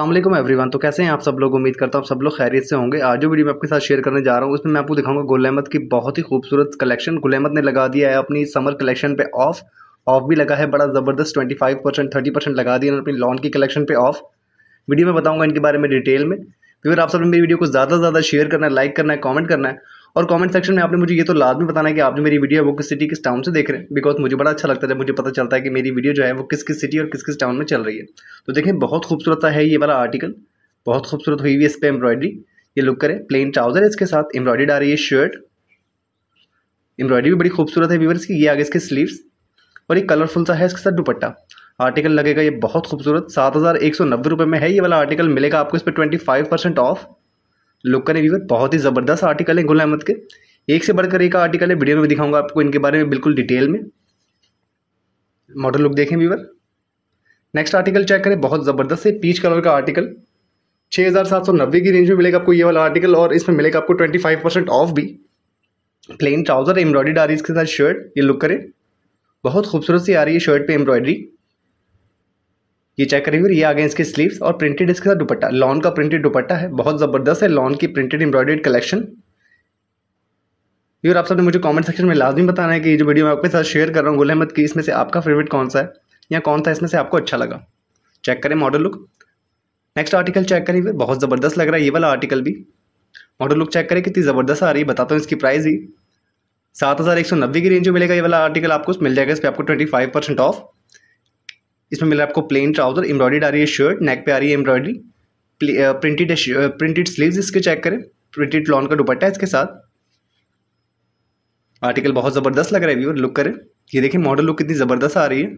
every everyone तो कैसे हैं आप सब लोग उम्मीद करता हूँ सब लोग खैरियत से होंगे आज जो वीडियो मैं आपके साथ शेयर करने जा रहा हूँ उसमें मैं आपको दिखाऊंगा गुल अहमद की बहुत ही खूबसूरत कलेक्शन गुल अहमद ने लगा दिया है अपनी समर कलेक्शन पे ऑफ ऑफ भी लगा है बड़ा ज़बरदस्त twenty five percent thirty percent लगा दिया अपनी लॉन की कलेक्शन पे ऑफ वीडियो में बताऊँगा इनके बारे में डिटेल में फिर आप सब मेरी वीडियो को ज़्यादा से ज़्यादा शेयर करना है लाइक करना है कॉमेंट करना है और कमेंट सेक्शन में आपने मुझे ये तो लाजमी बताना है कि आप जो मेरी वीडियो है वो किस सिटी किस टाउन से देख रहे हैं बिकॉज मुझे बड़ा अच्छा लगता है मुझे पता चलता है कि मेरी वीडियो जो है वो किस किस सिटी और किस किस टाउन में चल रही है तो देखें बहुत खूबसूरत है ये वाला आर्टिकल बहुत खूबसूरत हुई हुई है इस पर एम्ब्रॉयडरी ये लुक करें प्लेन ट्राउजर है इसके साथ एम्ब्रॉयडरी आ रही है शर्ट एम्ब्रॉयडरी भी बड़ी खूबसूरत है वीवर्स की ये आगे इसके स्लीव्स और ये कलरफुल सा है इसके साथ दुपट्टा आर्टिकल लगेगा ये बहुत खूबसूरत सात हज़ार एक सौ नब्बे रुपये में है ये वाला आर्टिकल मिलेगा आपको इस पर ट्वेंटी फाइव परसेंट ऑफ लोग का रिव्यू बहुत ही ज़बरदस्त आर्टिकल है गुल अहमद के एक से बढ़कर एक आर्टिकल है वीडियो में भी दिखाऊंगा आपको इनके बारे में बिल्कुल डिटेल में मॉडल लुक देखें व्यूवर नेक्स्ट आर्टिकल चेक करें बहुत ज़बरदस्त है पीच कलर का आर्टिकल छः हज़ार सात सौ नब्बे की रेंज में मिलेगा आपको ये वाला आर्टिकल और इसमें मिलेगा आपको ट्वेंटी फाइव परसेंट ऑफ भी प्लेन ट्राउज़र एम्ब्रॉयडरी है इसके साथ शर्ट ये लुक करें बहुत खूबसूरत सी आ रही है शर्ट पर एम्ब्रॉयडरी ये चेक करें ये आ गए इसके स्लीव्स और प्रिंटेड इसके साथ दुपट्टा लॉन का प्रिंटेड दुपट्टा है बहुत ज़बरदस्त है लॉन की प्रिंटेड एम्ब्रॉयडेड कलेक्शन ये और आप सबने मुझे कमेंट सेक्शन में लाजमी बताना है कि ये जो वीडियो मैं आपके साथ शेयर कर रहा हूँ गुल अहमद की इसमें से आपका फेवरेट कौन सा है या कौन था इसमें से आपको अच्छा लगा चेक करें model look next article check करें बहुत ज़बरदस्त लग रहा है ये वाला आर्टिकल भी मॉडल लुक चेक करें कितनी ज़बरदस्त आ रही है बताता हूँ इसकी प्राइस ही सात हज़ार एक सौ नब्बे की रेंज में मिलेगा ये वाला आर्टिकल आपको मिल जाएगा इस पर आपको ट्वेंटी फाइव परसेंट ऑफ इसमें मिल रहा है आपको प्लेन ट्राउजर एम्ब्रॉयडेड आ रही है शर्ट नेक पे आ रही है एम्ब्रॉयडरी प्रिंटेड प्रिंटेड स्लीव्स इसके चेक करें प्रिंटेड लॉन का दुपट्टा है इसके साथ आर्टिकल बहुत ज़बरदस्त लग रहा है व्यूअर लुक करें ये देखिए मॉडल लुक कितनी ज़बरदस्त आ रही है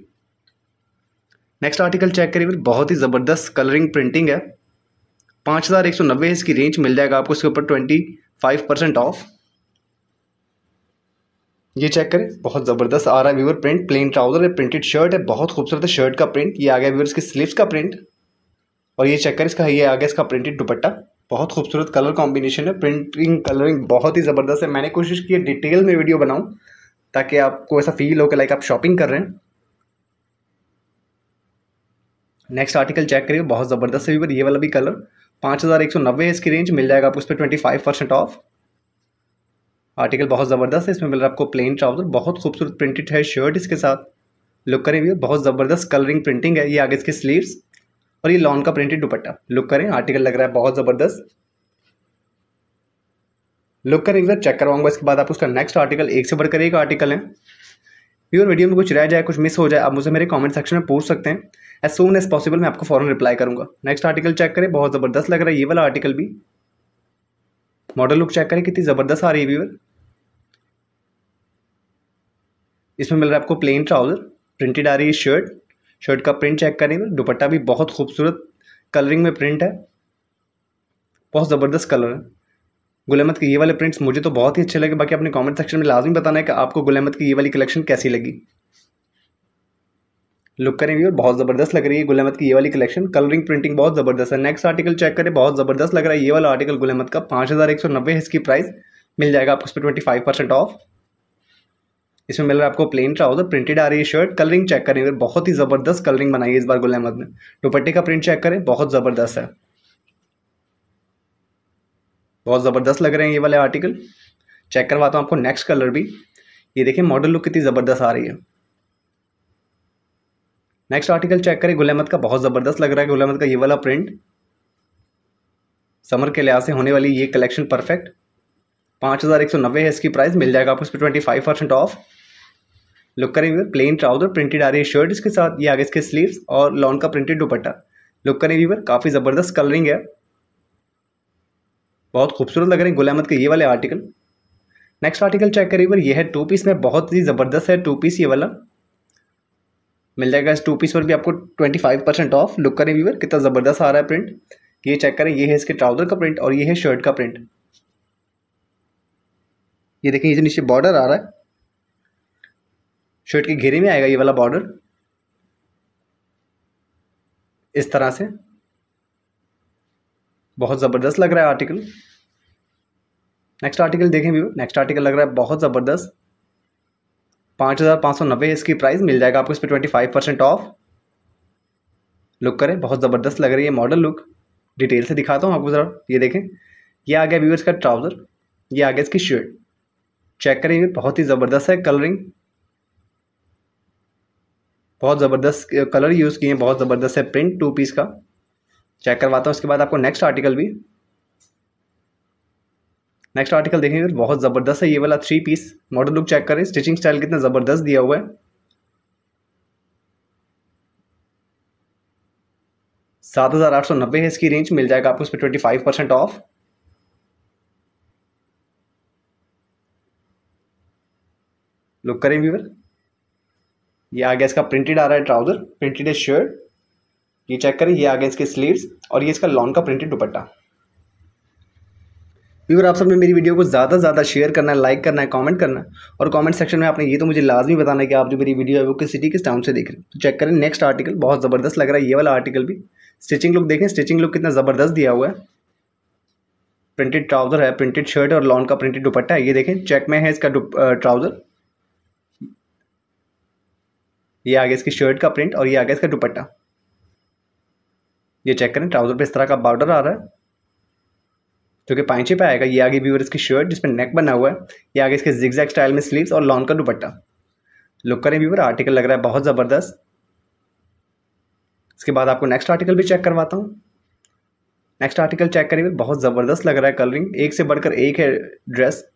नेक्स्ट आर्टिकल चेक करें व्यूअर बहुत ही ज़बरदस्त कलरिंग प्रिंटिंग है पाँच हज़ार एक सौ नब्बे इसकी रेंज मिल जाएगा आपको इसके ऊपर ट्वेंटी फाइव परसेंट ऑफ ये चेक करें बहुत ज़बरदस्त आ रहा है व्यूवर प्रिंट प्लेन ट्राउजर है प्रिंटेड शर्ट है बहुत खूबसूरत है शर्ट का प्रिंट ये आ गया व्यूवर इसके स्लीव्स का प्रिंट और ये चेक करें इसका ये आ गया इसका प्रिंटेड दुपट्टा बहुत खूबसूरत कलर कॉम्बिनेशन है प्रिंटिंग कलरिंग बहुत ही ज़बरदस्त है मैंने कोशिश की है डिटेल में वीडियो बनाऊँ ताकि आपको ऐसा फील हो कि लाइक आप शॉपिंग कर रहे हैं नेक्स्ट आर्टिकल चेक करिए बहुत ज़बरदस्त है व्यूवर ये वाला भी कलर पाँच हज़ार एक सौ नब्बे है इसकी रेंज मिल जाएगा आपको उस पर twenty five percent off article बहुत ज़बरदस्त है इसमें मिल रहा है आपको प्लेन ट्राउजर बहुत खूबसूरत प्रिंटेड है शर्ट इसके साथ लुक करें भी बहुत ज़बरदस्त कलरिंग प्रिंटिंग है ये आगे इसके स्लीव्स और ये लॉन का प्रिंटेड दुपट्टा लुक करें आर्टिकल लग रहा है बहुत ज़बरदस्त लुक करें एक बार चेक करवाऊंगा इसके बाद आप उसका नेक्स्ट आर्टिकल एक से बढ़कर एक आर्टिकल है व्यूअर वीडियो में कुछ रह जाए कुछ मिस हो जाए आप मुझे मेरे कमेंट सेक्शन में पूछ सकते हैं एज सून एज पॉसिबल मैं आपको फॉरन रिप्लाई करूंगा नेक्स्ट आर्टिकल चेक करें बहुत ज़बरदस्त लग रहा है ये वाला आर्टिकल भी मॉडल लुक चेक करें कितनी ज़बरदस्त आ रही है व्यूअर इसमें मिल रहा है आपको प्लेन ट्राउज़र प्रिंटेड आ रही है शर्ट शर्ट का प्रिंट चेक करेंगे दुपट्टा भी बहुत खूबसूरत कलरिंग में प्रिंट है बहुत ज़बरदस्त कलर है गुलेमत के ये वाले प्रिंट्स मुझे तो बहुत ही अच्छे लगे बाकी अपने कमेंट सेक्शन में लाजमी बताना है कि आपको गुलेमत की ये वाली कलेक्शन कैसी लगी लुक करें भी और बहुत ज़बरदस्त लग रही है गुलेमत की ये वाली कलेक्शन कलरिंग प्रिंटिंग बहुत ज़बरदस्त है नेक्स्ट आर्टिकल चेक करें बहुत ज़बरदस्त लग रहा है ये वाला आर्टिकल गुलेमत का पाँच हज़ार एक सौ नब्बे इसकी प्राइस मिल जाएगा आपको उस पर ट्वेंटी फाइव परसेंट ऑफ इसमें मिल रहा है आपको प्लेन ट्राउजर प्रिंटेड आ रही है शर्ट कलरिंग चेक करें बहुत ही ज़बरदस्त कलरिंग बनाई है इस बार गुल अहमद ने दुपट्टे का प्रिंट चेक करें बहुत ज़बरदस्त है बहुत ज़बरदस्त लग रहे हैं ये वाले आर्टिकल चेक करवाता हूँ आपको नेक्स्ट कलर भी ये देखिए मॉडल लुक कितनी ज़बरदस्त आ रही है नेक्स्ट आर्टिकल चेक करें गुल अहमद का बहुत ज़बरदस्त लग रहा है गुल अहमद का ये वाला प्रिंट समर के लिहाज से होने वाली ये कलेक्शन परफेक्ट पाँच हज़ार एक सौ नब्बे है इसकी प्राइस मिल जाएगा आपको इस पर twenty five percent off look करेंगे प्लेन ट्राउजर प्रिंटेड आ रही है शर्ट इसके साथ ये आगे इसके स्लीव्स और लॉन का प्रिंटेड दुपट्टा लुक करें व्यूवर काफ़ी ज़बरदस्त कलरिंग है बहुत खूबसूरत लग रहे हैं गुलामत के ये वाले आर्टिकल नेक्स्ट आर्टिकल चेक करें पर ये है टू पीस में बहुत ही ज़बरदस्त है टू पीस ये वाला मिल जाएगा इस टू पीस पर भी आपको twenty five percent off look करें व्यूवर कितना ज़बरदस्त आ रहा है प्रिंट ये चेक करें ये है इसके ट्राउज़र का प्रिंट और ये है शर्ट का प्रिंट ये देखें ये जो नीचे बॉर्डर आ रहा है शर्ट के घेरे में आएगा ये वाला बॉर्डर इस तरह से बहुत ज़बरदस्त लग रहा है आर्टिकल नेक्स्ट आर्टिकल देखें भी नेक्स्ट आर्टिकल लग रहा है बहुत ज़बरदस्त पाँच हज़ार पाँच सौ नब्बे इसकी प्राइस मिल जाएगा आपको इस पर twenty five percent off look करें बहुत ज़बरदस्त लग रही है मॉडल लुक डिटेल से दिखाता हूँ आपको ज़रा ये देखें ये आ गया व्यूअर्स का ट्राउज़र ये आ गया इसकी शर्ट चेक करेंगे बहुत ही ज़बरदस्त है कलरिंग बहुत ज़बरदस्त कलर यूज़ किए हैं बहुत ज़बरदस्त है प्रिंट टू पीस का चेक करवाता हूँ उसके बाद आपको नेक्स्ट आर्टिकल भी नेक्स्ट आर्टिकल देखेंगे बहुत ज़बरदस्त है ये वाला three piece model look check करें स्टिचिंग स्टाइल कितना ज़बरदस्त दिया हुआ है सात हज़ार आठ सौ नब्बे है इसकी रेंज मिल जाएगा आपको इस पर twenty five percent off look करें व्यूवर ये आगे इसका प्रिंटेड आ रहा है ट्राउजर प्रिंटेड है शर्ट ये चेक करें ये आगे इसके स्लीव्स और ये इसका लॉन्ग का प्रिंटेड दुपट्टा व्यूवर आप सबने मेरी वीडियो को ज़्यादा से ज़्यादा शेयर करना है लाइक करना है कमेंट करना है और कमेंट सेक्शन में आपने ये तो मुझे लाजमी बताना है कि आप जो मेरी वीडियो है वो किस सिटी किस टाउन से देख रहे हैं तो चेक करें नेक्स्ट आर्टिकल बहुत ज़बरदस्त लग रहा है ये वाला आर्टिकल भी स्टिचिंग लुक देखें स्टिचिंग लुक कितना ज़बरदस्त दिया हुआ है प्रिंटेड ट्राउज़र है प्रिंटेड शर्ट और लॉन का प्रिंटेड दुपट्टा है ये देखें चेक में है इसका ट्राउज़र ये आ गया इसकी शर्ट का प्रिंट और ये आ गया इसका दुपट्टा ये चेक करें ट्राउज़र पे इस तरह का बॉर्डर आ रहा है जो कि पाइचे पे आएगा ये आगे व्यूवर इसकी शर्ट जिसमें नेक बना हुआ है ये आगे इसके जिगजैग स्टाइल में स्लीव्स और लॉन का दुपट्टा लुक करें व्यूवर आर्टिकल लग रहा है बहुत ज़बरदस्त इसके बाद आपको नेक्स्ट आर्टिकल भी चेक करवाता हूँ नेक्स्ट आर्टिकल चेक करें बहुत ज़बरदस्त लग रहा है कलरिंग एक से बढ़कर एक है ड्रेस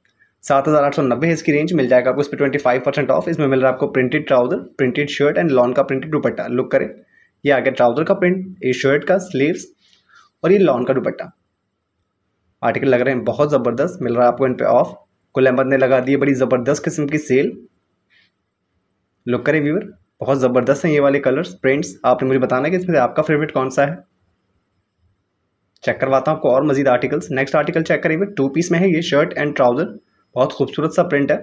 सात हज़ार आठ सौ नब्बे इसकी रेंज मिल जाएगा आपको इस पर ट्वेंटी फाइव परसेंट ऑफ इसमें मिल रहा है आपको printed trouser printed shirt and lawn का प्रिंटेड दुपट्टा लुक करें ये आगे ट्राउजर का प्रिंट ये शर्ट का स्लीव्स और ये लॉन का दुपट्टा आर्टिकल लग रहे हैं बहुत ज़बरदस्त मिल रहा है आपको इन पर ऑफ कुल अहमद ने लगा दी बड़ी ज़बरदस्त किस्म की सेल लुक करें व्यूअर बहुत ज़बरदस्त हैं ये वाले कलर्स प्रिंट्स आपने मुझे बताना है कि इसमें आपका फेवरेट कौन सा है चेक करवाता हूँ आपको और मजीद आर्टिकल्स नेक्स्ट आर्टिकल चेक करेंगे टू पीस में है ये शर्ट एंड ट्राउज़र बहुत खूबसूरत सा प्रिंट है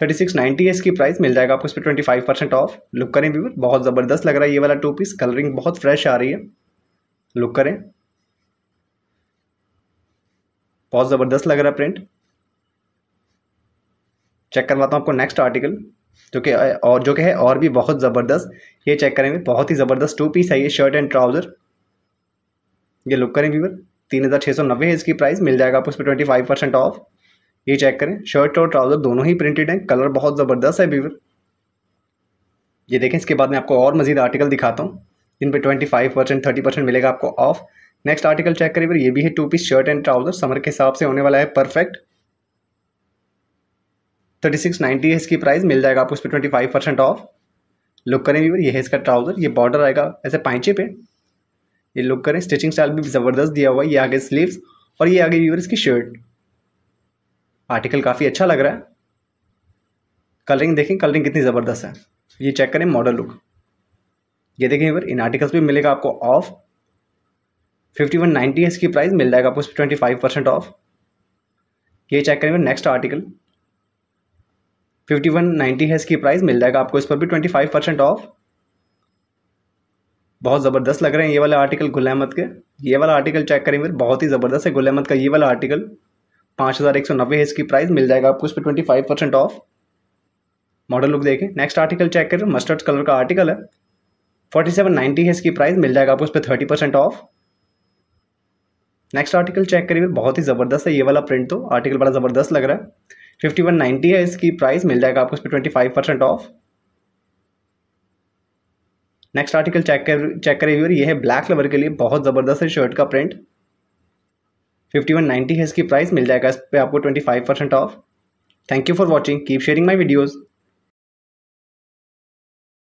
थर्टी सिक्स नाइन्टी है इसकी प्राइस मिल जाएगा आपको इस पर twenty five percent off look करें भी बहुत ज़बरदस्त लग रहा है ये वाला टू पीस कलरिंग बहुत फ्रेश आ रही है लुक करें बहुत ज़बरदस्त लग रहा है प्रिंट चेक करवाता हूँ आपको नेक्स्ट आर्टिकल जो कि और जो कि है और भी बहुत ज़बरदस्त ये चेक करेंगे बहुत ही ज़बरदस्त टू पीस है ये शर्ट एंड ट्राउज़र ये लुक करें भी तीन हज़ार छः सौ नब्बे है इसकी प्राइस मिल जाएगा आपको इस पर ट्वेंटी फाइव परसेंट ऑफ ये चेक करें शर्ट और ट्राउज़र दोनों ही प्रिंटेड हैं कलर बहुत ज़बरदस्त है बीवर ये देखें इसके बाद मैं आपको और मजीद आर्टिकल दिखाता हूँ जिन पर twenty five percent thirty percent मिलेगा आपको ऑफ नेक्स्ट आर्टिकल चेक करिए फिर ये भी है two piece shirt and trouser summer के हिसाब से होने वाला है परफेक्ट थर्टी सिक्स नाइन्टी है इसकी प्राइस मिल जाएगा आपको उस पर twenty five percent off look करें भी ये है इसका ट्राउज़र ये बॉर्डर आएगा ऐसे पैंचे पे ये लुक करें स्टिचिंग स्टाइल भी ज़बरदस्त दिया हुआ है ये आगे स्लीव्स और ये आगे व्यूवर इसकी शर्ट आर्टिकल काफ़ी अच्छा लग रहा है कलरिंग देखें कलरिंग कितनी ज़बरदस्त है ये चेक करें मॉडल लुक ये देखें फिर इन आर्टिकल्स भी मिलेगा आपको ऑफ फिफ्टी वन नाइन्टी है इसकी प्राइस मिल जाएगा आपको ट्वेंटी फाइव परसेंट ऑफ ये चेक करेंगे next article fifty one ninety है इसकी प्राइस मिल जाएगा आपको इस पर भी ट्वेंटी फाइव परसेंट ऑफ बहुत ज़बरदस्त लग रहे हैं ये वाला आर्टिकल गुल अहमद के ये वाला आर्टिकल चेक करें फिर बहुत ही ज़बरदस्त है गुल अहमद का ये वाला आर्टिकल पाँच हज़ार एक सौ नब्बे है इसकी प्राइस मिल जाएगा आपको उस पर twenty five percent off model look देखें नेक्स्ट आर्टिकल चेक करें मस्टर्ड कलर का आर्टिकल है फोर्टी सेवन नाइन्टी है इसकी प्राइस मिल जाएगा आपको उस पर thirty percent off next article check करिए बहुत ही ज़बरदस्त है ये वाला प्रिंट तो आर्टिकल बड़ा ज़बरदस्त लग रहा है फिफ्टी वन नाइन्टी है इसकी प्राइस मिल जाएगा आपको उस पर twenty five percent off next article check कर चेक करिए ये है ब्लैक कलर के लिए बहुत ज़बरदस्त है शर्ट का प्रिंट फिफ्टी वन नाइन्टी है इसकी प्राइस मिल जाएगा इस पर आपको twenty five percent off thank you for watching keep sharing my videos